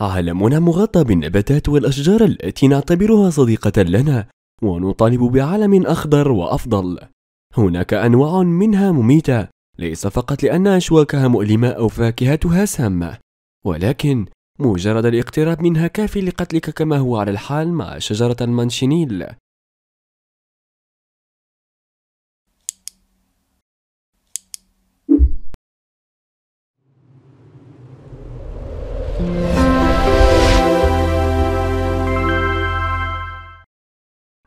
عالمنا مغطى بالنباتات والأشجار التي نعتبرها صديقة لنا ونطالب بعالم أخضر وأفضل هناك أنواع منها مميتة ليس فقط لأن أشواكها مؤلمة أو فاكهتها سامة ولكن مجرد الاقتراب منها كافي لقتلك كما هو على الحال مع شجرة المانشينيل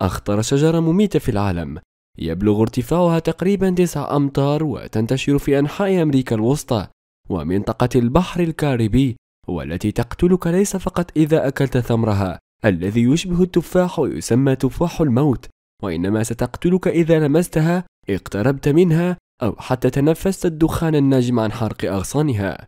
أخطر شجرة مميتة في العالم يبلغ ارتفاعها تقريبا 9 أمتار وتنتشر في أنحاء أمريكا الوسطى ومنطقة البحر الكاريبي والتي تقتلك ليس فقط إذا أكلت ثمرها الذي يشبه التفاح ويسمى تفاح الموت وإنما ستقتلك إذا لمستها اقتربت منها أو حتى تنفست الدخان الناجم عن حرق أغصانها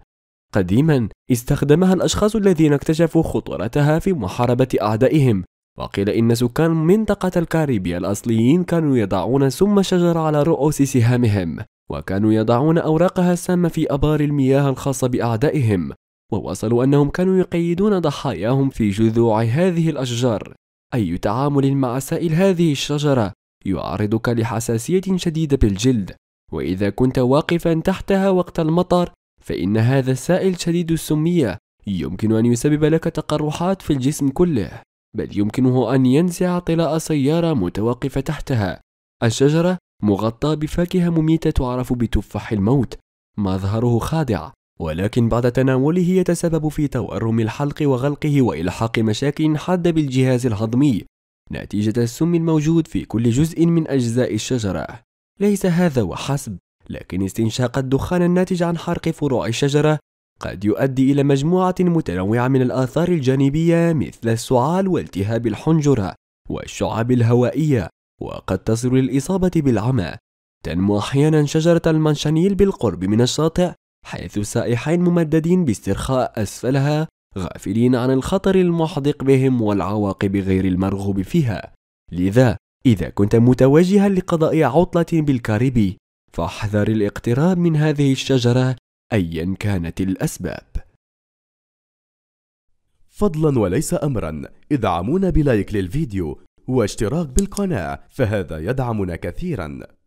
قديما استخدمها الأشخاص الذين اكتشفوا خطورتها في محاربة أعدائهم وقيل إن سكان منطقة الكاريبيا الأصليين كانوا يضعون سم شجرة على رؤوس سهامهم وكانوا يضعون أوراقها السامة في أبار المياه الخاصة بأعدائهم ووصلوا أنهم كانوا يقيدون ضحاياهم في جذوع هذه الأشجار أي تعامل مع سائل هذه الشجرة يعرضك لحساسية شديدة بالجلد وإذا كنت واقفا تحتها وقت المطر فإن هذا السائل شديد السمية يمكن أن يسبب لك تقرحات في الجسم كله بل يمكنه أن ينزع طلاء سيارة متوقفة تحتها الشجرة مغطاة بفاكهة مميتة تعرف بتفاح الموت مظهره خادع ولكن بعد تناوله يتسبب في تورم الحلق وغلقه وإلحاق مشاكل حادة بالجهاز الهضمي نتيجة السم الموجود في كل جزء من أجزاء الشجرة ليس هذا وحسب لكن استنشاق الدخان الناتج عن حرق فروع الشجرة قد يؤدي إلى مجموعة متنوعة من الآثار الجانبية مثل السعال والتهاب الحنجرة والشعاب الهوائية وقد تصل للإصابة بالعمى تنمو أحيانا شجرة المنشنيل بالقرب من الشاطئ حيث السائحين ممددين باسترخاء أسفلها غافلين عن الخطر المحدق بهم والعواقب غير المرغوب فيها لذا إذا كنت متوجها لقضاء عطلة بالكاريبي فاحذر الاقتراب من هذه الشجرة ايا كانت الاسباب فضلا وليس امرا ادعمونا بلايك للفيديو واشتراك بالقناه فهذا يدعمنا كثيرا